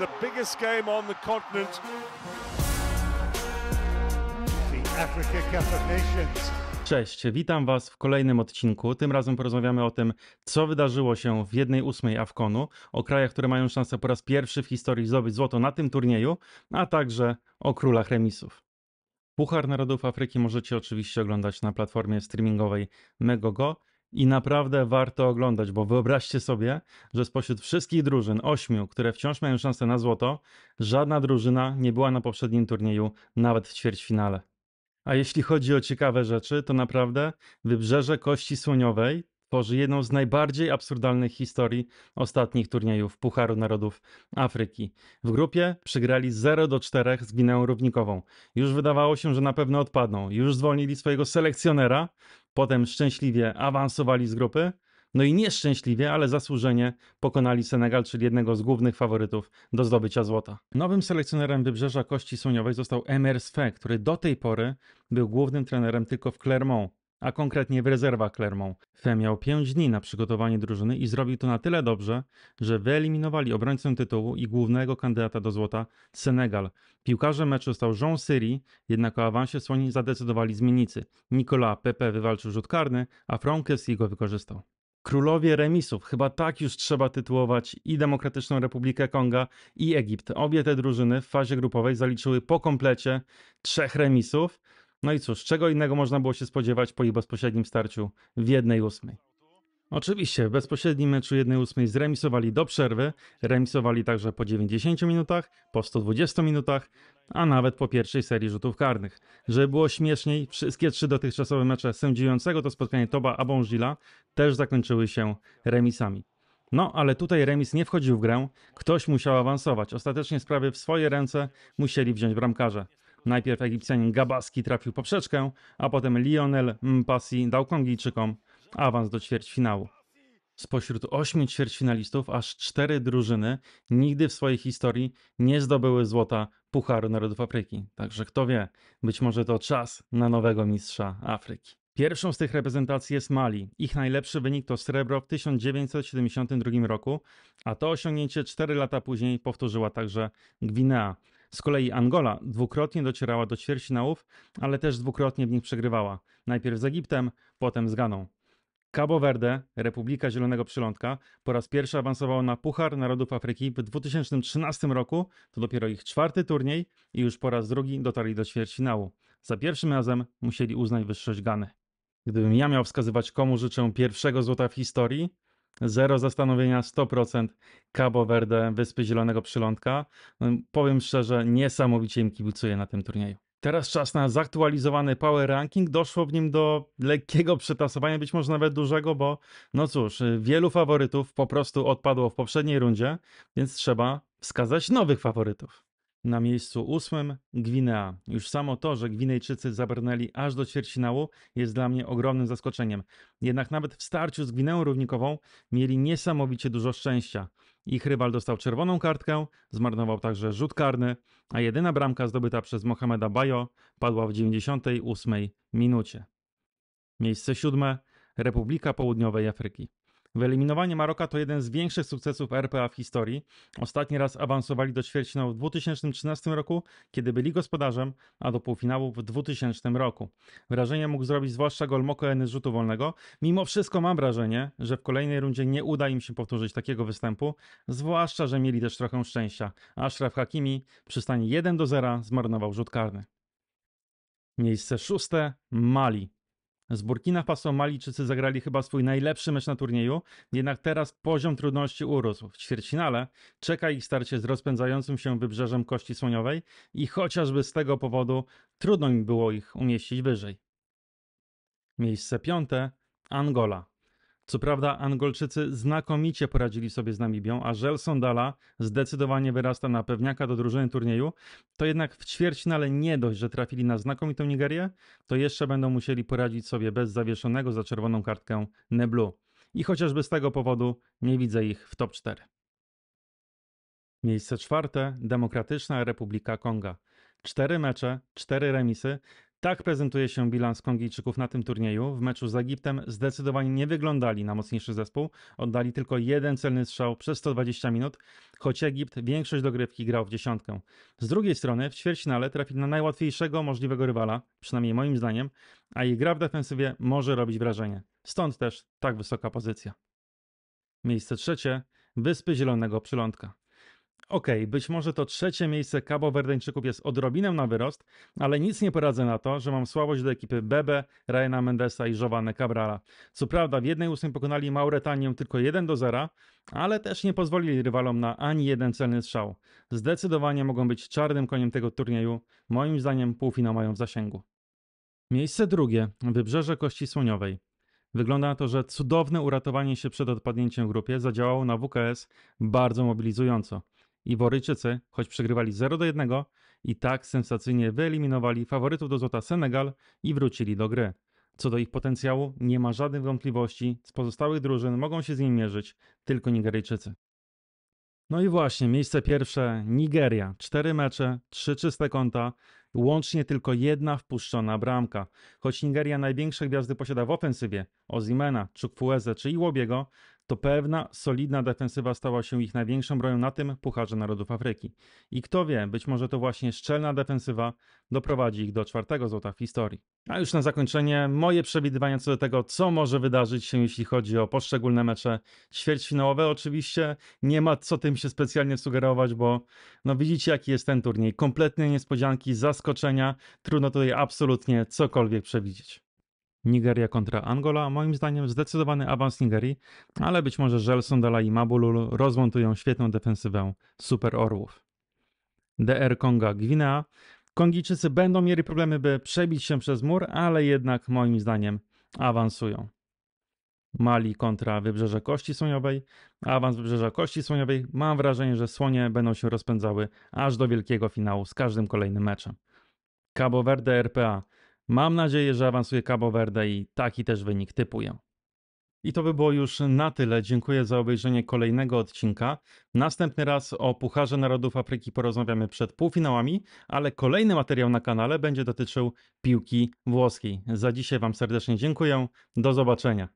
The biggest game on the continent. The Africa Cup of Nations. Cześć, witam Was w kolejnym odcinku. Tym razem porozmawiamy o tym, co wydarzyło się w 1-8 Afkonu, o krajach, które mają szansę po raz pierwszy w historii zdobyć złoto na tym turnieju, a także o królach remisów. Puchar Narodów Afryki możecie oczywiście oglądać na platformie streamingowej Megogo i naprawdę warto oglądać, bo wyobraźcie sobie, że spośród wszystkich drużyn, ośmiu, które wciąż mają szansę na złoto, żadna drużyna nie była na poprzednim turnieju, nawet w ćwierćfinale. A jeśli chodzi o ciekawe rzeczy, to naprawdę Wybrzeże Kości Słoniowej tworzy jedną z najbardziej absurdalnych historii ostatnich turniejów Pucharu Narodów Afryki. W grupie przegrali 0 do 4 z Gwineą Równikową. Już wydawało się, że na pewno odpadną. Już zwolnili swojego selekcjonera, Potem szczęśliwie awansowali z grupy. No i nieszczęśliwie, ale zasłużenie pokonali Senegal, czyli jednego z głównych faworytów do zdobycia złota. Nowym selekcjonerem Wybrzeża Kości Słoniowej został Emers Fe, który do tej pory był głównym trenerem tylko w Clermont a konkretnie w rezerwach Clermont. Fe miał 5 dni na przygotowanie drużyny i zrobił to na tyle dobrze, że wyeliminowali obrońcę tytułu i głównego kandydata do złota Senegal. Piłkarzem meczu stał Jean Syri, jednak o awansie Słoni zadecydowali zmiennicy. Nicolas Pepe wywalczył rzut karny, a Frankeski go wykorzystał. Królowie remisów, chyba tak już trzeba tytułować i Demokratyczną Republikę Konga i Egipt. Obie te drużyny w fazie grupowej zaliczyły po komplecie trzech remisów, no i cóż, czego innego można było się spodziewać po ich bezpośrednim starciu w 1-8. Oczywiście w bezpośrednim meczu 1-8 zremisowali do przerwy, remisowali także po 90 minutach, po 120 minutach, a nawet po pierwszej serii rzutów karnych. Żeby było śmieszniej, wszystkie trzy dotychczasowe mecze sędziującego to spotkanie Toba Abążila też zakończyły się remisami. No, ale tutaj remis nie wchodził w grę, ktoś musiał awansować. Ostatecznie sprawy w swoje ręce musieli wziąć bramkarze. Najpierw Egipcjanin Gabaski trafił poprzeczkę, a potem Lionel Mpasi dał Kongijczykom awans do ćwierćfinału. Spośród ośmiu ćwierćfinalistów aż cztery drużyny nigdy w swojej historii nie zdobyły złota Pucharu Narodów Afryki. Także kto wie, być może to czas na nowego mistrza Afryki. Pierwszą z tych reprezentacji jest Mali. Ich najlepszy wynik to srebro w 1972 roku, a to osiągnięcie 4 lata później powtórzyła także Gwinea. Z kolei Angola dwukrotnie docierała do ćwierćfinałów, ale też dwukrotnie w nich przegrywała. Najpierw z Egiptem, potem z Ganą. Cabo Verde, Republika Zielonego Przylądka, po raz pierwszy awansowało na Puchar Narodów Afryki w 2013 roku, to dopiero ich czwarty turniej i już po raz drugi dotarli do ćwierćfinału. Za pierwszym razem musieli uznać wyższość Gany. Gdybym ja miał wskazywać komu życzę pierwszego złota w historii, Zero zastanowienia, 100% Cabo Verde, Wyspy Zielonego Przylądka. No, powiem szczerze, niesamowicie im kibicuję na tym turnieju. Teraz czas na zaktualizowany Power Ranking. Doszło w nim do lekkiego przetasowania, być może nawet dużego, bo no cóż, wielu faworytów po prostu odpadło w poprzedniej rundzie, więc trzeba wskazać nowych faworytów. Na miejscu ósmym Gwinea. Już samo to, że Gwinejczycy zabrnęli aż do ćwierćfinału jest dla mnie ogromnym zaskoczeniem. Jednak nawet w starciu z Gwineą Równikową mieli niesamowicie dużo szczęścia. Ich rywal dostał czerwoną kartkę, zmarnował także rzut karny, a jedyna bramka zdobyta przez Mohameda Bayo padła w 98 minucie. Miejsce siódme Republika Południowej Afryki. Wyeliminowanie Maroka to jeden z większych sukcesów RPA w historii. Ostatni raz awansowali do ćwierćfinału w 2013 roku, kiedy byli gospodarzem, a do półfinału w 2000 roku. Wrażenie mógł zrobić zwłaszcza gol Mokoeny z rzutu wolnego. Mimo wszystko mam wrażenie, że w kolejnej rundzie nie uda im się powtórzyć takiego występu, zwłaszcza, że mieli też trochę szczęścia. Ashraf Hakimi przy stanie 1 do 0 zmarnował rzut karny. Miejsce szóste Mali. Z Burkina Faso Malijczycy zagrali chyba swój najlepszy mecz na turnieju, jednak teraz poziom trudności urósł. W ćwierćfinale czeka ich starcie z rozpędzającym się wybrzeżem Kości Słoniowej i chociażby z tego powodu trudno im było ich umieścić wyżej. Miejsce piąte Angola. Co prawda Angolczycy znakomicie poradzili sobie z Namibią, a żel Sondala zdecydowanie wyrasta na pewniaka do drużyny turnieju, to jednak w ćwierćfinale nie dość, że trafili na znakomitą Nigerię, to jeszcze będą musieli poradzić sobie bez zawieszonego za czerwoną kartkę Neblu. I chociażby z tego powodu nie widzę ich w top 4. Miejsce czwarte Demokratyczna Republika Konga. Cztery mecze, cztery remisy, tak prezentuje się bilans Kongijczyków na tym turnieju. W meczu z Egiptem zdecydowanie nie wyglądali na mocniejszy zespół. Oddali tylko jeden celny strzał przez 120 minut, choć Egipt większość dogrywki grał w dziesiątkę. Z drugiej strony w ćwierćfinale trafili na najłatwiejszego możliwego rywala, przynajmniej moim zdaniem, a jej gra w defensywie może robić wrażenie. Stąd też tak wysoka pozycja. Miejsce trzecie Wyspy Zielonego Przylądka. Okej, okay, być może to trzecie miejsce Cabo Verdeńczyków jest odrobinę na wyrost, ale nic nie poradzę na to, że mam słabość do ekipy Bebe, Ryana Mendesa i Giovanna Cabrala. Co prawda w jednej 8 pokonali Mauretanię tylko 1 do 0, ale też nie pozwolili rywalom na ani jeden celny strzał. Zdecydowanie mogą być czarnym koniem tego turnieju. Moim zdaniem półfina mają w zasięgu. Miejsce drugie, Wybrzeże Kości Słoniowej. Wygląda na to, że cudowne uratowanie się przed odpadnięciem w grupie zadziałało na WKS bardzo mobilizująco. I Iworyjczycy, choć przegrywali 0 do 1, i tak sensacyjnie wyeliminowali faworytów do złota Senegal i wrócili do gry. Co do ich potencjału, nie ma żadnych wątpliwości, z pozostałych drużyn mogą się z nim mierzyć tylko Nigeryjczycy. No i właśnie, miejsce pierwsze Nigeria. Cztery mecze, trzy czyste konta, łącznie tylko jedna wpuszczona bramka. Choć Nigeria największe gwiazdy posiada w ofensywie, Ozimena, Chukwueze czy Iłobiego, to pewna, solidna defensywa stała się ich największą bronią na tym Pucharze Narodów Afryki. I kto wie, być może to właśnie szczelna defensywa doprowadzi ich do czwartego złota w historii. A już na zakończenie moje przewidywania co do tego, co może wydarzyć się, jeśli chodzi o poszczególne mecze ćwierćfinałowe. Oczywiście nie ma co tym się specjalnie sugerować, bo no widzicie jaki jest ten turniej. Kompletne niespodzianki, zaskoczenia. Trudno tutaj absolutnie cokolwiek przewidzieć. Nigeria kontra Angola. Moim zdaniem zdecydowany awans Nigerii, ale być może Dala i Mabululu rozmontują świetną defensywę Super Orłów. DR Konga Gwinea. Kongijczycy będą mieli problemy, by przebić się przez mur, ale jednak moim zdaniem awansują. Mali kontra Wybrzeże Kości Słoniowej. Awans Wybrzeża Kości Słoniowej. Mam wrażenie, że słonie będą się rozpędzały aż do wielkiego finału z każdym kolejnym meczem. Cabo Verde RPA. Mam nadzieję, że awansuje Cabo Verde i taki też wynik typuję. I to by było już na tyle. Dziękuję za obejrzenie kolejnego odcinka. Następny raz o Pucharze Narodów Afryki porozmawiamy przed półfinałami, ale kolejny materiał na kanale będzie dotyczył piłki włoskiej. Za dzisiaj Wam serdecznie dziękuję. Do zobaczenia.